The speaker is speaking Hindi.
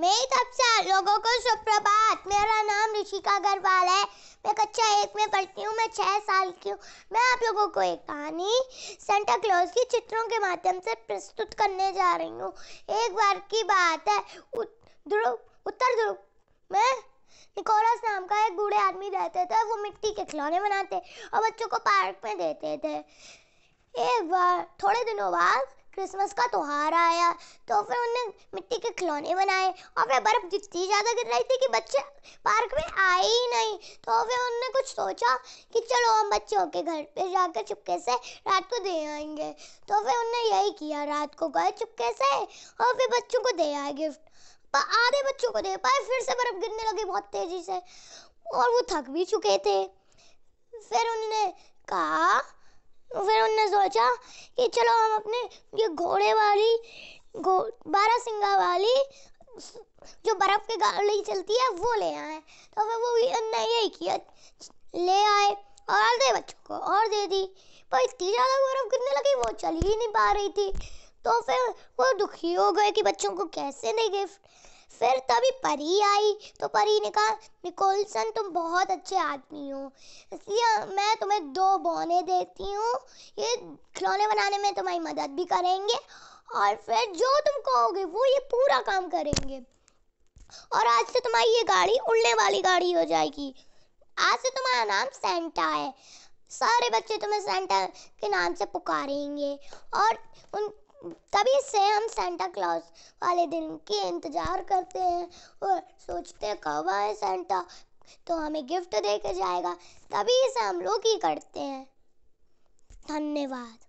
मेरी तब से लोगों को सुप्रभात मेरा नाम ऋषिका अग्रवाल है मैं कक्षा एक में पढ़ती हूँ मैं छः साल की हूँ मैं आप लोगों को एक कहानी सेंटा क्लॉज की चित्रों के माध्यम से प्रस्तुत करने जा रही हूँ एक बार की बात है ध्रुव उत्तर ध्रुव में निकोलस नाम का एक बूढ़े आदमी रहते थे वो मिट्टी के खिलौने बनाते और बच्चों को पार्क में देते थे एक बार थोड़े दिनों बाद क्रिसमस का त्यौहार आया तो फिर उन्होंने मिट्टी के खिलौने बनाए और फिर बर्फ़ जितनी ज़्यादा गिर रही थी कि बच्चे पार्क में आए ही नहीं तो फिर उन्होंने कुछ सोचा कि चलो हम बच्चों के घर पे जाकर चुपके से रात को दे आएंगे तो फिर उन्होंने यही किया रात को गए चुपके से और फिर बच्चों को दे आए गिफ्ट आधे बच्चों को दे पाए फिर से बर्फ़ गिरने लगी बहुत तेज़ी से और वो थक भी चुके थे फिर उन्होंने कहा ने सोचा कि चलो हम अपने ये घोड़े वाली घो बारह सिंगा वाली जो बर्फ़ के गाड़ी चलती है वो ले आए तो फिर वो ने यही किया ले आए और दे बच्चों को और दे दी पर इतनी ज़्यादा बर्फ़ गिरने लगी वो चल ही नहीं पा रही थी तो फिर वो दुखी हो गए कि बच्चों को कैसे दें गिफ्ट फिर तभी परी आई तो परी ने कहा निकोलसन तुम बहुत अच्छे आदमी हो इसलिए मैं तुम्हें दो बोने देती हूँ ये खिलौने बनाने में तुम्हारी मदद भी करेंगे और फिर जो तुम कहोगे वो ये पूरा काम करेंगे और आज से तुम्हारी ये गाड़ी उड़ने वाली गाड़ी हो जाएगी आज से तुम्हारा नाम सेंटा है सारे बच्चे तुम्हें सेंटा के नाम से पुकारेंगे और उन तभी से हम सेंटा क्लॉज वाले दिन के इंतज़ार करते हैं और सोचते हैं कब आए सेंटा तो हमें गिफ्ट दे के जाएगा तभी से हम लोग ही करते हैं धन्यवाद